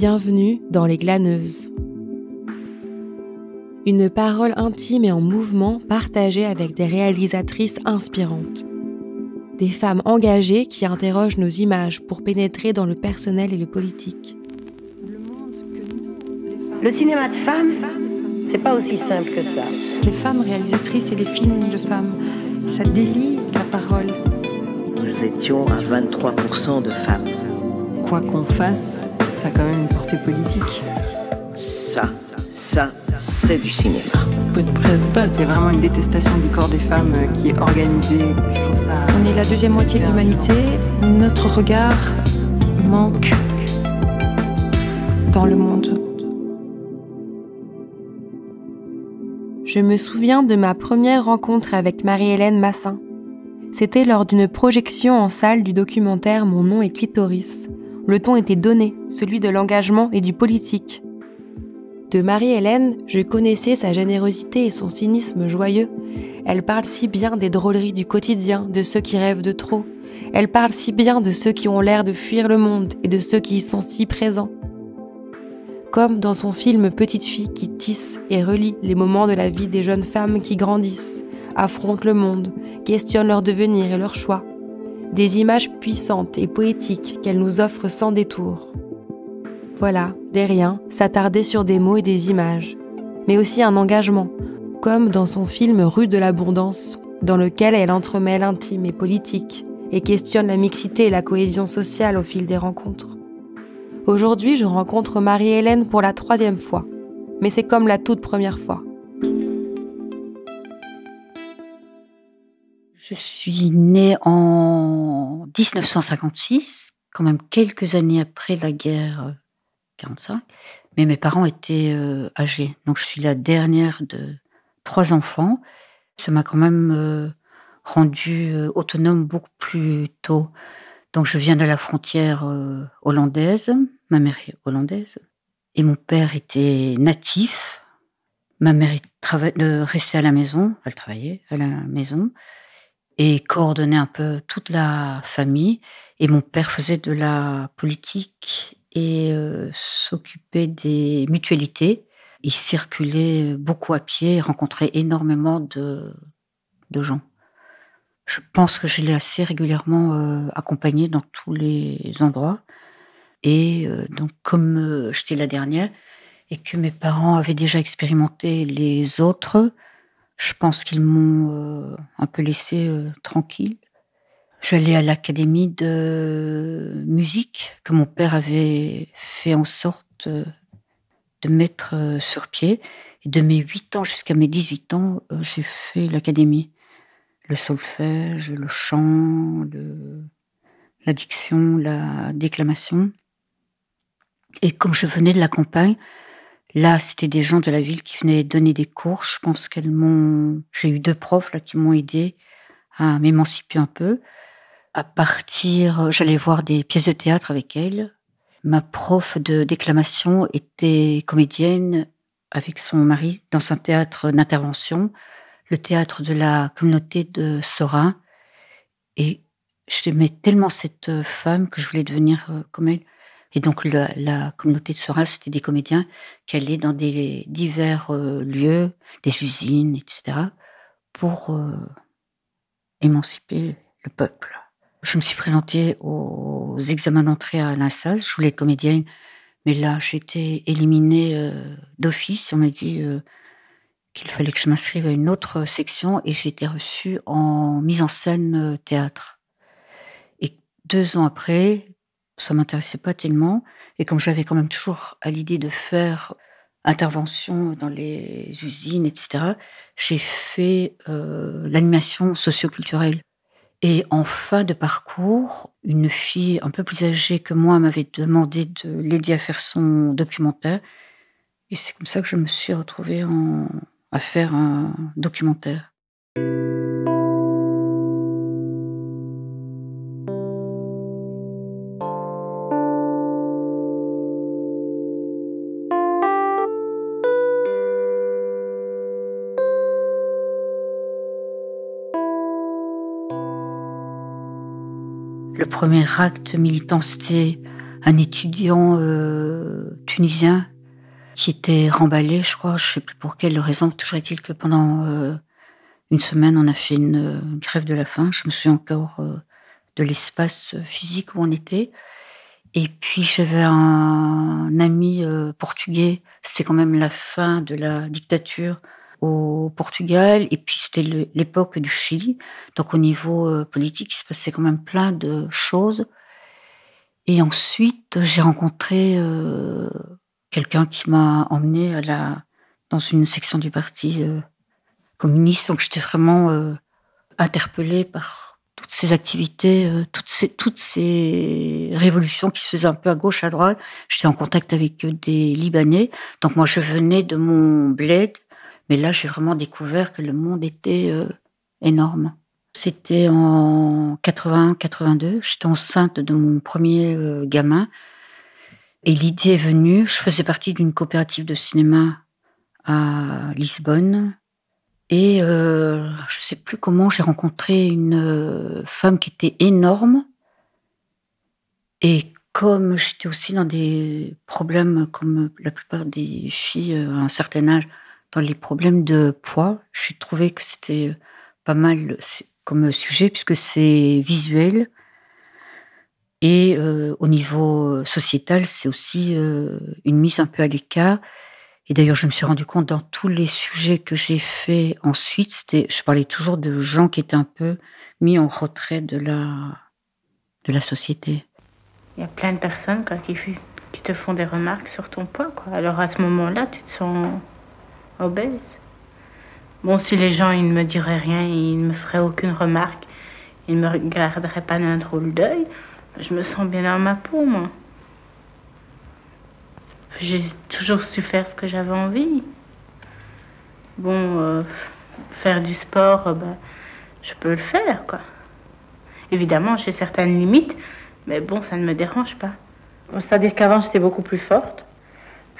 bienvenue dans les glaneuses. Une parole intime et en mouvement partagée avec des réalisatrices inspirantes. Des femmes engagées qui interrogent nos images pour pénétrer dans le personnel et le politique. Le cinéma de femmes, c'est pas aussi simple que ça. Les femmes réalisatrices et les films de femmes, ça délie la parole. Nous étions à 23% de femmes. Quoi qu'on fasse, ça a quand même une portée politique. Ça, ça, c'est du cinéma. C'est vraiment une détestation du corps des femmes euh, qui est organisée. On est la deuxième moitié de l'humanité. Notre regard manque dans le monde. Je me souviens de ma première rencontre avec Marie-Hélène Massin. C'était lors d'une projection en salle du documentaire Mon nom est clitoris, le ton était donné, celui de l'engagement et du politique. De Marie-Hélène, je connaissais sa générosité et son cynisme joyeux. Elle parle si bien des drôleries du quotidien, de ceux qui rêvent de trop. Elle parle si bien de ceux qui ont l'air de fuir le monde et de ceux qui y sont si présents. Comme dans son film Petite fille qui tisse et relie les moments de la vie des jeunes femmes qui grandissent, affrontent le monde, questionnent leur devenir et leurs choix, des images puissantes et poétiques qu'elle nous offre sans détour. Voilà, des riens, s'attarder sur des mots et des images, mais aussi un engagement, comme dans son film Rue de l'Abondance, dans lequel elle entremêle intime et politique, et questionne la mixité et la cohésion sociale au fil des rencontres. Aujourd'hui, je rencontre Marie-Hélène pour la troisième fois, mais c'est comme la toute première fois. Je suis née en 1956, quand même quelques années après la guerre 45, euh, mais mes parents étaient euh, âgés. Donc je suis la dernière de trois enfants. Ça m'a quand même euh, rendue autonome beaucoup plus tôt. Donc je viens de la frontière hollandaise, ma mère est hollandaise, et mon père était natif. Ma mère travaillait, restée à la maison, elle travaillait à la maison et coordonnait un peu toute la famille. Et mon père faisait de la politique et euh, s'occupait des mutualités. Il circulait beaucoup à pied, et rencontrait énormément de, gens. Je pense que je l'ai assez régulièrement euh, accompagné dans tous les endroits. Et euh, donc, comme j'étais la dernière et que mes parents avaient déjà expérimenté les autres, je pense qu'ils m'ont euh, un peu laissé euh, tranquille. J'allais à l'académie de musique que mon père avait fait en sorte euh, de mettre sur pied. Et de mes 8 ans jusqu'à mes 18 ans, j'ai fait l'académie. Le solfège, le chant, le... la diction, la déclamation. Et comme je venais de la campagne, Là, c'était des gens de la ville qui venaient donner des cours. Je pense qu'elles m'ont. J'ai eu deux profs là qui m'ont aidé à m'émanciper un peu. À partir, j'allais voir des pièces de théâtre avec elles. Ma prof de déclamation était comédienne avec son mari dans un théâtre d'intervention, le théâtre de la communauté de Sora. Et j'aimais tellement cette femme que je voulais devenir euh, comme elle. Et donc la, communauté de Sora, c'était des comédiens qui allaient dans des divers euh, lieux, des usines, etc., pour euh, émanciper le peuple. Je me suis présentée aux examens d'entrée à l'INSA. je voulais être comédienne, mais là j'étais éliminée euh, d'office, on m'a dit qu'il fallait que je m'inscrive à une autre section et j'ai été reçue en mise en scène théâtre. Et deux ans après, ça m'intéressait pas tellement. Et comme j'avais quand même toujours à l'idée de faire euh, intervention dans les usines, etc., j'ai fait euh, l'animation socioculturelle. Et en fin de parcours, une fille un peu plus âgée que moi m'avait demandé de l'aider à faire son documentaire. Et c'est comme ça que je me suis retrouvée à faire un documentaire. premier acte militant, c'était un étudiant euh, tunisien qui était remballé, je crois, je ne sais plus pour quelle raison. Toujours est-il que pendant euh, une semaine, on a fait une, euh, grève de la faim. Je me souviens encore de l'espace physique où on était. Et puis j'avais un, un ami portugais. C'est quand même la fin de la dictature au Portugal, et puis c'était l'époque du Chili. Donc au niveau euh, politique, il se passait quand même plein de choses. Et ensuite, j'ai rencontré euh, quelqu'un qui m'a emmené dans une section du parti euh, communiste. Donc j'étais vraiment interpellée par toutes ces activités, toutes, ces, toutes ces révolutions qui se faisaient un peu à gauche, à droite. J'étais en contact avec des Libanais. Donc moi, je venais de mon bled mais là, j'ai vraiment découvert que le monde était euh, énorme. C'était en 80 82 j'étais enceinte de mon premier euh, gamin. Et l'idée est venue, je faisais partie d'une coopérative de cinéma à Lisbonne. Et euh, je ne sais plus comment, j'ai rencontré une femme qui était énorme. Et comme j'étais aussi dans des problèmes, comme la plupart des filles à un certain âge, dans les problèmes de poids, suis trouvé que c'était euh, pas mal comme euh, sujet puisque c'est visuel et euh, au niveau sociétal, c'est aussi une mise un peu à l'écart. Et d'ailleurs, je me suis rendu compte dans tous les sujets que j'ai faits ensuite, c'était, je parlais toujours de gens qui étaient un peu mis en retrait de la, de la société. Il y a plein de personnes quoi, qui, qui te font des remarques sur ton poids. Quoi. Alors à ce moment-là, tu te sens obèse. Bon, si les gens, ils ne me diraient rien, ils ne me feraient aucune remarque, ils ne me regarderaient pas d'un drôle d'œil, ben, je me sens bien dans ma peau, moi. J'ai toujours su faire ce que j'avais envie. Bon, euh, faire du sport, euh, ben, je peux le faire, quoi. Évidemment, j'ai certaines limites, mais bon, ça ne me dérange pas. C'est-à-dire qu'avant, j'étais beaucoup plus forte.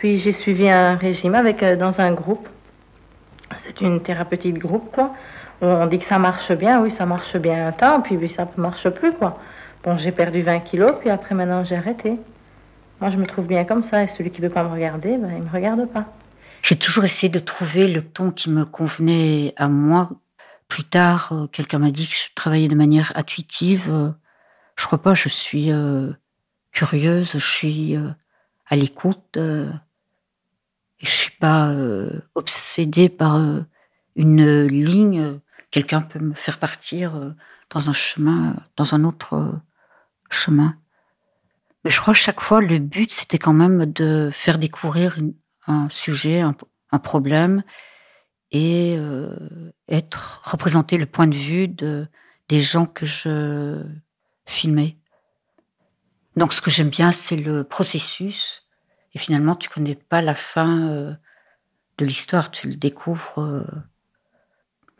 Puis j'ai suivi un régime avec euh, dans un groupe. C'est une thérapeutique groupe, quoi. On dit que ça marche bien, oui, ça marche bien un temps, puis, ça ne marche plus, quoi. Bon, j'ai perdu 20 kilos, puis après, maintenant, j'ai arrêté. Moi, je me trouve bien comme ça, et celui qui ne veut pas me regarder, ben, il ne me regarde pas. J'ai toujours essayé de trouver le ton qui me convenait à moi. Plus tard, euh, quelqu'un m'a dit que je travaillais de manière intuitive. Euh, je crois pas, je suis curieuse, je suis à l'écoute. Je suis pas euh, obsédée par euh, une ligne. Quelqu'un peut me faire partir euh, dans un chemin, dans un autre chemin. Mais je crois que chaque fois, le but, c'était quand même de faire découvrir un sujet, un, problème, et être représenter le point de vue de, des gens que je filmais. Donc, ce que j'aime bien, c'est le processus et finalement, tu connais pas la fin euh, de l'histoire, tu le découvres euh,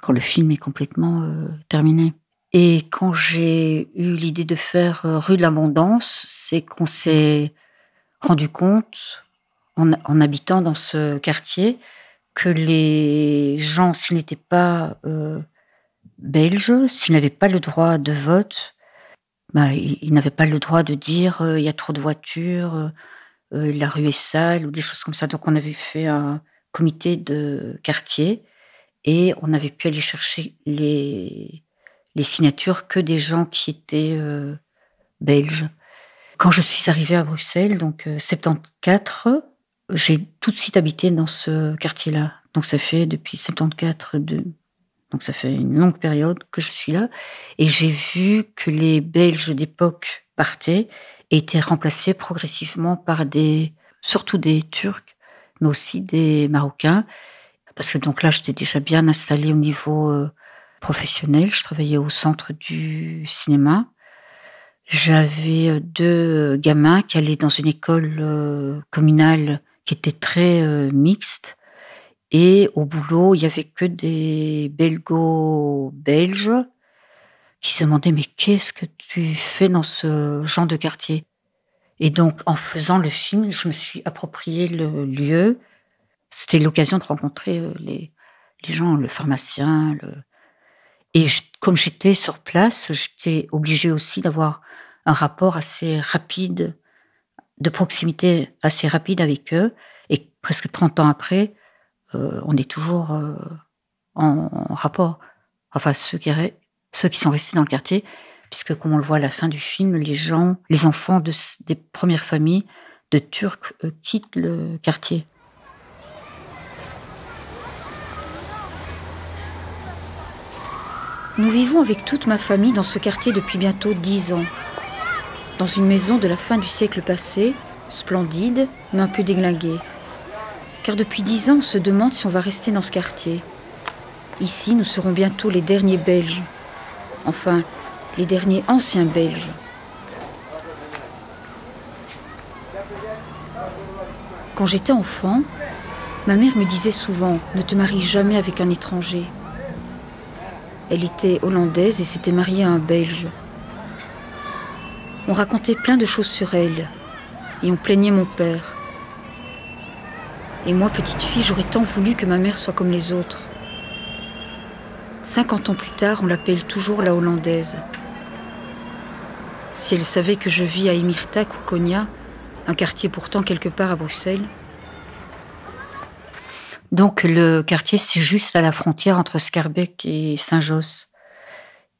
quand le film est complètement euh, terminé. Et quand j'ai eu l'idée de faire Rue de l'Abondance, c'est qu'on s'est rendu compte, en, habitant dans ce quartier, que les gens, s'ils n'étaient pas belges, s'ils n'avaient pas le droit de vote, bah, ils n'avaient pas le droit de dire il y a trop de voitures euh, la rue est sale ou des choses comme ça. Donc on avait fait un comité de quartier et on avait pu aller chercher les, signatures que des gens qui étaient euh, belges. Quand je suis arrivée à Bruxelles, donc 74, euh, j'ai tout de suite habité dans ce quartier-là. Donc ça fait depuis 74, donc ça fait une longue période que je suis là, et j'ai vu que les Belges d'époque partaient et remplacé remplacé progressivement par des, surtout des Turcs, mais aussi des Marocains. Parce que donc là, j'étais déjà bien installée au niveau euh, professionnel. Je travaillais au centre du cinéma. J'avais euh, deux euh, gamins qui allaient dans une école communale qui était très mixte. Et au boulot, il n'y avait que des belgo-belges qui se demandait mais qu'est-ce que tu fais dans ce genre de quartier Et donc en faisant le film, je me suis approprié le lieu. C'était l'occasion de rencontrer euh, les, gens, le pharmacien. Le... Et comme j'étais sur place, j'étais obligée aussi d'avoir un rapport assez rapide, de proximité assez rapide avec eux. Et presque 30 ans après, euh, on est toujours euh, en, rapport. Enfin, ceux qui ceux qui sont restés dans le quartier, puisque comme on le voit à la fin du film, les gens, les enfants des premières familles de Turcs euh, quittent le quartier. Nous vivons avec toute ma famille dans ce quartier depuis bientôt dix ans. Dans une maison de la fin du siècle passé, splendide, mais un peu déglinguée. Car depuis dix ans, on se demande si on va rester dans ce quartier. Ici, nous serons bientôt les derniers Belges enfin les derniers anciens Belges. Quand j'étais enfant, ma mère me disait souvent ⁇ Ne te marie jamais avec un étranger ⁇ Elle était hollandaise et s'était mariée à un Belge. On racontait plein de choses sur elle et on plaignait mon père. Et moi, petite fille, j'aurais tant voulu que ma mère soit comme les autres. 50 ans plus tard, on l'appelle toujours la Hollandaise. Si elle savait que je vis à Emirtak ou Konya, un quartier pourtant quelque part à Bruxelles. Donc le quartier, c'est juste à la frontière entre Scarbeck et Saint-Josse.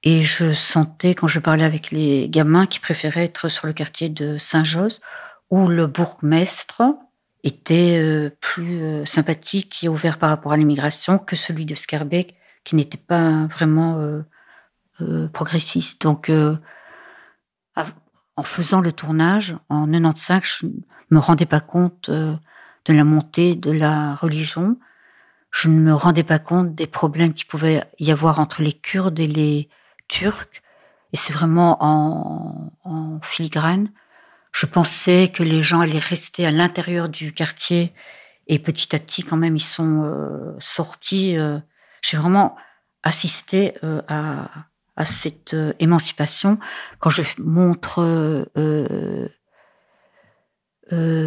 Et je sentais, quand je parlais avec les gamins, qui préféraient être sur le quartier de Saint-Josse, où le bourgmestre était euh, plus euh, sympathique et ouvert par rapport à l'immigration que celui de Scarbeck, qui n'était pas vraiment euh, euh, progressistes. progressiste. Donc, euh, en faisant le tournage, en 95, je ne me rendais pas compte de la montée de la religion. Je ne me rendais pas compte des problèmes qui pouvait y avoir entre les Kurdes et les Turcs. Et c'est vraiment en, filigrane. Je pensais que les gens allaient rester à l'intérieur du quartier et petit à petit, quand même, ils sont sortis j'ai vraiment assisté euh, à, cette euh, émancipation quand je montre euh,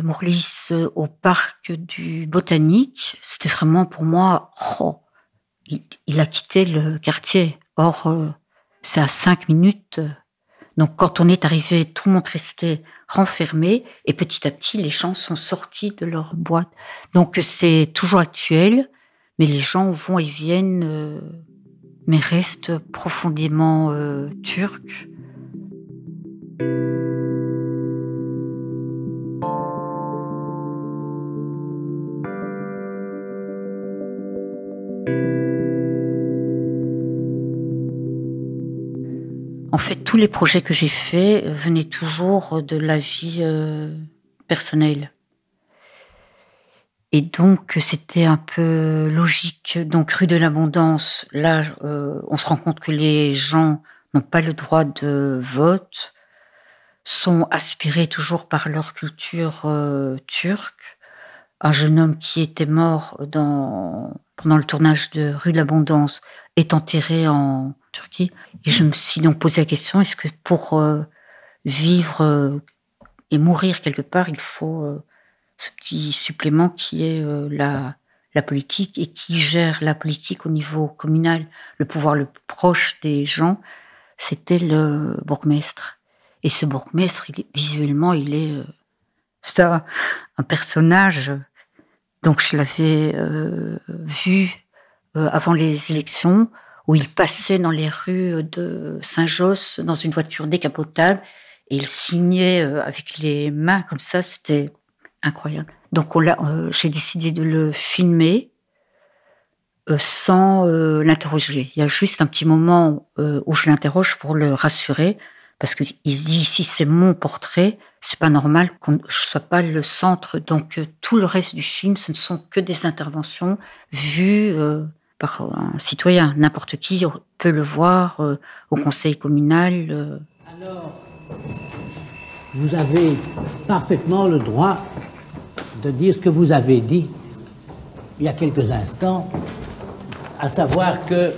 Maurice au parc du Botanique. C'était vraiment pour moi, oh, il, il, a quitté le quartier. Or, c'est à cinq minutes. Donc quand on est arrivé, tout le monde restait renfermé et petit à petit, les gens sont sortis de leur boîte. Donc c'est toujours actuel les gens vont et viennent, euh, mais restent profondément euh, turcs. En fait, tous les projets que j'ai faits venaient toujours de la vie euh, personnelle. Et donc, c'était un peu logique. Donc, rue de l'abondance, là, euh, on se rend compte que les gens n'ont pas le droit de vote, sont aspirés toujours par leur culture euh, turque. Un jeune homme qui était mort dans, pendant le tournage de Rue de l'Abondance est enterré en Turquie. Et je me suis donc posé la question, est-ce que pour euh, vivre et mourir quelque part, il faut ce petit supplément qui est euh, la, la politique et qui gère la politique au niveau communal. Le pouvoir le plus proche des gens, c'était le bourgmestre. Et ce bourgmestre, il visuellement, il est ça, euh, un personnage. Donc je l'avais euh, vu avant les élections, où il passait dans les rues de Saint-Josse dans une voiture décapotable et il signait avec les mains comme ça. C'était incroyable. Donc euh, j'ai décidé de le filmer euh, sans euh, l'interroger. Il y a juste un petit moment où je l'interroge pour le rassurer parce qu'il se dit si c'est mon portrait, c'est pas normal que je sois pas le centre. Donc tout le reste du film, ce ne sont que des interventions vues par un citoyen. N'importe qui peut le voir au conseil communal. Alors, vous avez parfaitement le droit de dire ce que vous avez dit il y a quelques instants, à savoir que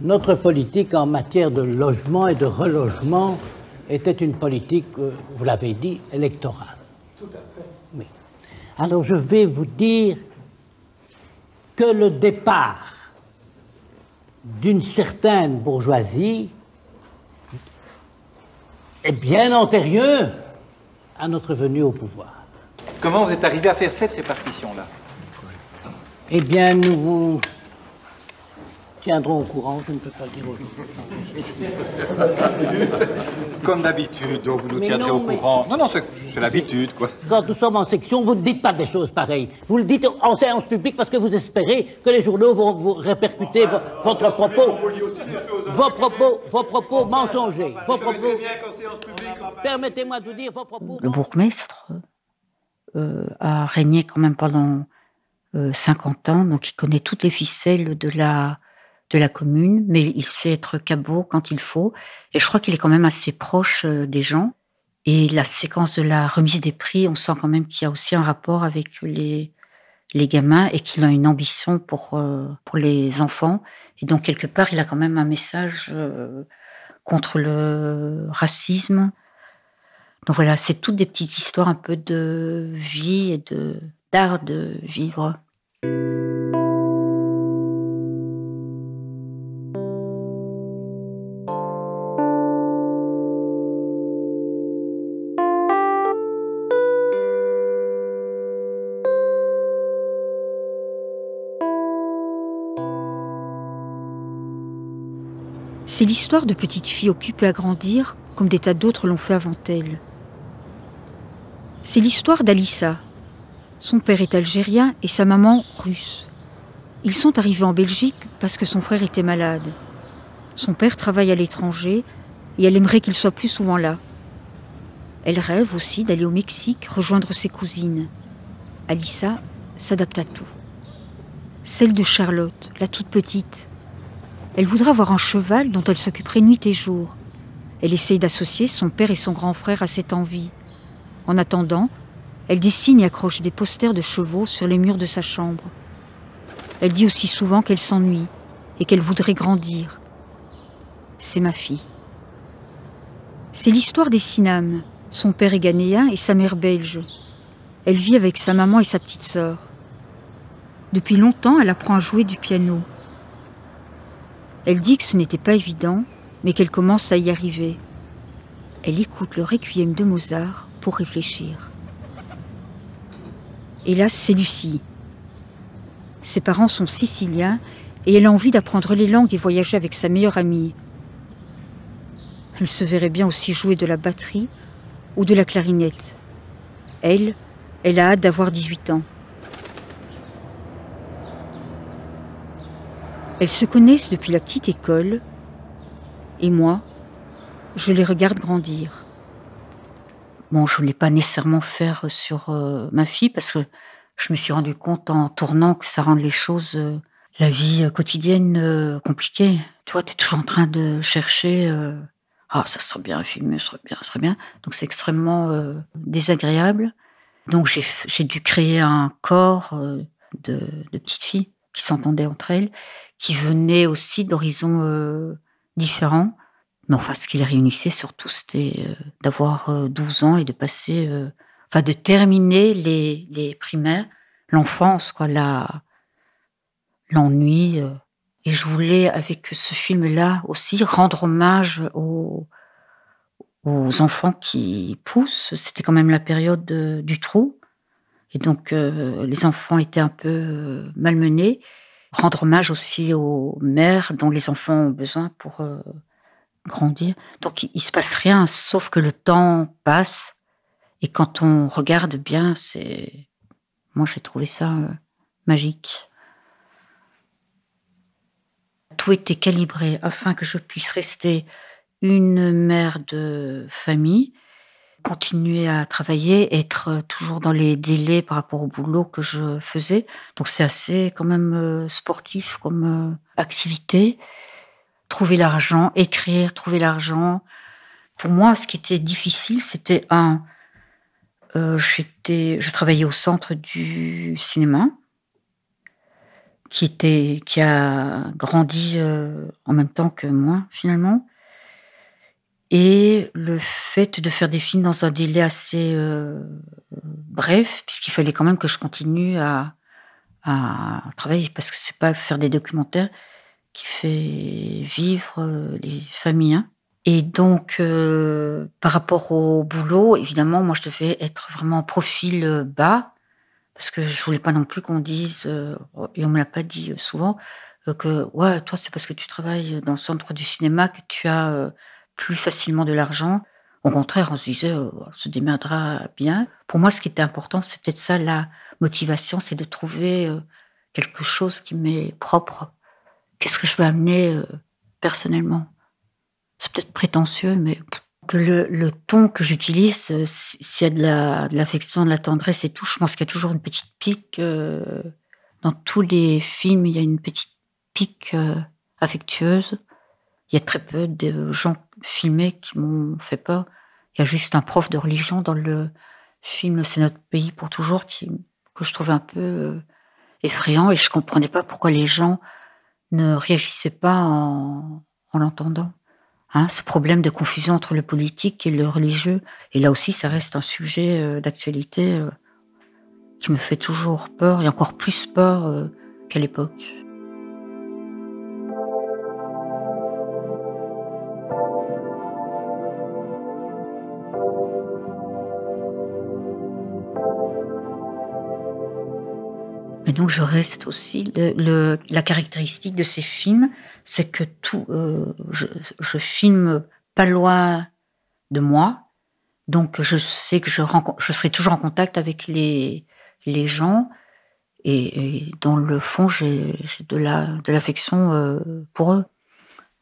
notre politique en matière de logement et de relogement était une politique, euh, vous l'avez dit, électorale. Tout à fait. Oui. Alors je vais vous dire que le départ d'une certaine bourgeoisie est bien antérieur à notre venue au pouvoir. Comment vous êtes arrivé à faire cette répartition-là Eh bien, nous vous tiendrons au courant, je ne peux pas le dire aujourd'hui. Comme d'habitude, donc vous nous tiendrez au courant. Non, non, c'est l'habitude, quoi. Quand nous sommes en section, vous ne dites pas des choses pareilles. Vous le dites en séance publique parce que vous espérez que les journaux vont vous répercuter ah, votre propos. Hein. Vos propos, vos propos mensongers. Hein. propos. Permettez-moi de vous dire vos propos. Le bourgmestre euh, a régné quand même pendant 50 euh, ans, donc il connaît toutes les ficelles de la, commune, mais il sait être cabot quand il faut. Et je crois qu'il est quand même assez proche euh, des gens. Et la séquence de la remise des prix, on sent quand même qu'il y a aussi un rapport avec les, gamins et qu'il a une ambition pour, les enfants. Et donc, quelque part, il a quand même un message contre le racisme, donc voilà, c'est toutes des petites histoires un peu de vie et d'art de vivre. C'est l'histoire de petites filles occupées à grandir comme des tas d'autres l'ont fait avant elles. C'est l'histoire d'Alissa. Son père est algérien et sa maman russe. Ils sont arrivés en Belgique parce que son frère était malade. Son père travaille à l'étranger et elle aimerait qu'il soit plus souvent là. Elle rêve aussi d'aller au Mexique rejoindre ses cousines. Alissa s'adapte à tout. Celle de Charlotte, la toute petite. Elle voudra avoir un cheval dont elle s'occuperait nuit et jour. Elle essaye d'associer son père et son grand frère à cette envie. En attendant, elle dessine et accroche des posters de chevaux sur les murs de sa chambre. Elle dit aussi souvent qu'elle s'ennuie et qu'elle voudrait grandir. C'est ma fille. C'est l'histoire des Sinam. Son père est ghanéen et sa mère belge. Elle vit avec sa maman et sa petite sœur. Depuis longtemps, elle apprend à jouer du piano. Elle dit que ce n'était pas évident, mais qu'elle commence à y arriver. Elle écoute le requiem de Mozart pour réfléchir. Hélas, c'est Lucie. Ses parents sont siciliens et elle a envie d'apprendre les langues et voyager avec sa meilleure amie. Elle se verrait bien aussi jouer de la batterie ou de la clarinette. Elle, elle a hâte d'avoir 18 ans. Elles se connaissent depuis la petite école et moi, je les regarde grandir. Bon, je voulais pas nécessairement faire sur euh, ma fille parce que je me suis rendu compte en tournant que ça rend les choses, euh, la vie euh, quotidienne compliquée. Tu vois, tu es toujours en train de chercher, ah, ça serait bien un film, ça serait bien, ça serait bien. Donc c'est extrêmement désagréable. Donc j'ai dû créer un corps de, de, petites filles qui s'entendaient entre elles, qui venaient aussi d'horizons différents mais enfin, ce qu'il réunissait surtout, c'était euh, d'avoir 12 euh, ans et de passer, euh, enfin, de terminer les, les primaires, l'enfance, quoi, l'ennui. et je voulais, avec ce film-là aussi, rendre hommage aux, aux enfants qui poussent. C'était quand même la période du trou. Et donc, les enfants étaient un peu malmenés. Rendre hommage aussi aux mères dont les enfants ont besoin pour grandir. Donc il, ne se passe rien, sauf que le temps passe. Et quand on regarde bien, c'est. Moi, j'ai trouvé ça euh, magique. Tout était calibré afin que je puisse rester une mère de famille, continuer à travailler, être euh, toujours dans les délais par rapport au boulot que je faisais. Donc c'est assez quand même euh, sportif comme activité trouver l'argent, écrire, trouver l'argent. Pour moi, ce qui était difficile, c'était un. Euh, je travaillais au centre du cinéma, qui qui a grandi euh, en même temps que moi finalement, et le fait de faire des films dans un délai assez euh, bref, puisqu'il fallait quand même que je continue à, à travailler parce que c'est pas faire des documentaires, qui fait vivre euh, les familles. Hein. Et donc, euh, par rapport au boulot, évidemment, moi, je devais être vraiment profil euh, bas, parce que je voulais pas non plus qu'on dise, et on me l'a pas dit souvent, que ouais, toi, c'est parce que tu travailles dans le centre du cinéma que tu as plus facilement de l'argent. Au contraire, on se disait, on se démerdera bien. Pour moi, ce qui était important, c'est peut-être ça la motivation, c'est de trouver quelque chose qui m'est propre qu'est-ce que je veux amener euh, personnellement C'est peut-être prétentieux, mais que le, ton que j'utilise, euh, s'il y a de l'affection, de, la tendresse et tout, je pense qu'il y a toujours une petite pique. Euh, dans tous les films, il y a une petite pique affectueuse. Il y a très peu de gens filmés qui m'ont fait peur. Il y a juste un prof de religion dans le film C'est notre pays pour toujours qui, que je trouvais un peu effrayant et je comprenais pas pourquoi les gens ne réagissait pas en, l'entendant. Hein, ce problème de confusion entre le politique et le religieux, et là aussi ça reste un sujet euh, d'actualité euh, qui me fait toujours peur, et encore plus peur euh, qu'à l'époque. donc je reste aussi. la caractéristique de ces films, c'est que tout, euh, je, filme pas loin de moi, donc je sais que je, je serai toujours en contact avec les, les gens. Et, dans le fond, j'ai de l'affection euh, pour eux.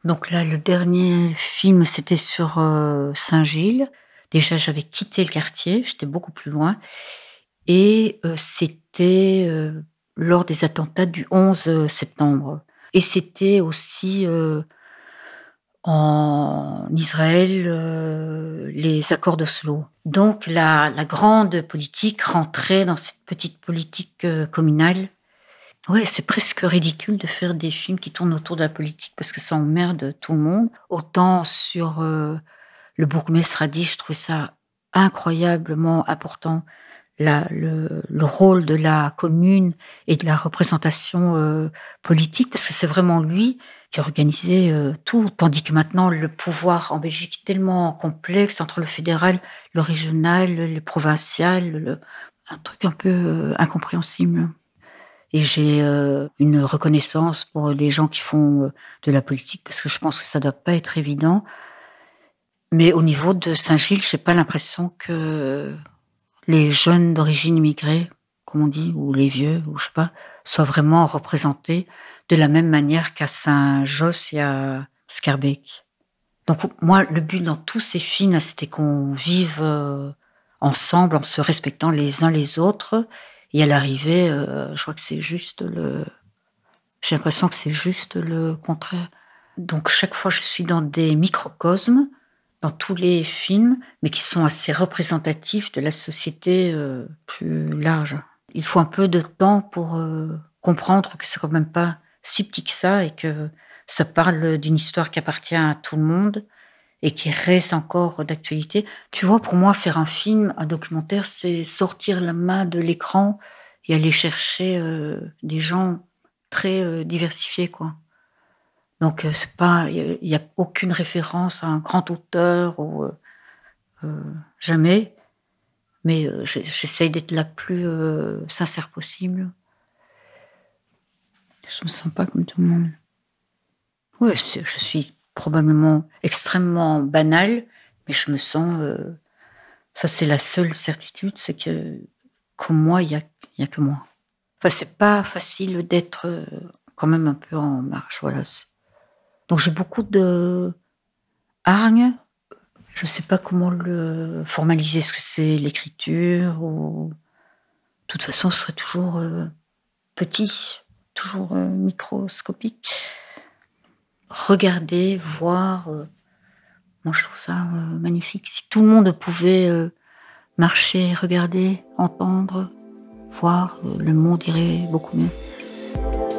Donc là, le dernier film, c'était sur euh, Saint-Gilles. Déjà, j'avais quitté le quartier, j'étais beaucoup plus loin. Et c'était lors des attentats du 11 euh, septembre. Et c'était aussi euh, en Israël euh, les accords d'Oslo. Donc la, grande politique rentrait dans cette petite politique communale. Oui, c'est presque ridicule de faire des films qui tournent autour de la politique parce que ça emmerde tout le monde. Autant sur le bourgmestre Radi, je trouvais ça incroyablement important le, rôle de la commune et de la représentation euh, politique, parce que c'est vraiment lui qui organisait organisé euh, tout, tandis que maintenant le pouvoir en Belgique est tellement complexe entre le fédéral, le régional, le provincial, un truc un peu euh, incompréhensible. Et j'ai une reconnaissance pour les gens qui font de la politique, parce que je pense que ça ne doit pas être évident. Mais au niveau de Saint-Gilles, j'ai pas l'impression que les jeunes d'origine immigrée, comme on dit, ou les vieux, ou je sais pas, soient vraiment représentés de la même manière qu'à Saint-Josse et à Scarbeck. Donc moi, le but dans tous ces films, c'était qu'on vive euh, ensemble en se respectant les uns les autres. Et à l'arrivée, euh, je crois que c'est juste le... J'ai l'impression que c'est juste le contraire. Donc chaque fois, je suis dans des microcosmes dans tous les films, mais qui sont assez représentatifs de la société euh, plus large. Il faut un peu de temps pour euh, comprendre que c'est quand même pas si petit que ça et que ça parle d'une histoire qui appartient à tout le monde et qui reste encore d'actualité. Tu vois, pour moi, faire un film, un documentaire, c'est sortir la main de l'écran et aller chercher euh, des gens très diversifiés, quoi. Donc, euh, c'est pas, il n'y a, aucune référence à un grand auteur ou euh, euh, jamais. Mais j'essaye d'être la plus sincère possible. Je me sens pas comme tout le monde. Oui, je suis probablement extrêmement banale, mais je me sens. ça, c'est la seule certitude, c'est que comme moi, il n'y a, a que moi. Enfin, c'est pas facile d'être quand même un peu en marche. Voilà. Donc j'ai beaucoup de hargne. Je ne sais pas comment le formaliser. ce que c'est l'écriture ou... De toute façon, ce serait toujours euh, petit, toujours euh, microscopique. Regarder, voir, euh, moi je trouve ça magnifique. Si tout le monde pouvait marcher, regarder, entendre, voir, le monde irait beaucoup mieux.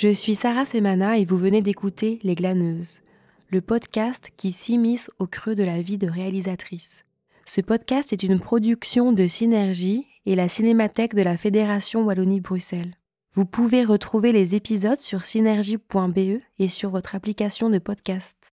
Je suis Sarah Semana et vous venez d'écouter Les Glaneuses, le podcast qui s'immisce au creux de la vie de réalisatrice. Ce podcast est une production de Synergie et la Cinémathèque de la Fédération Wallonie-Bruxelles. Vous pouvez retrouver les épisodes sur synergie.be et sur votre application de podcast.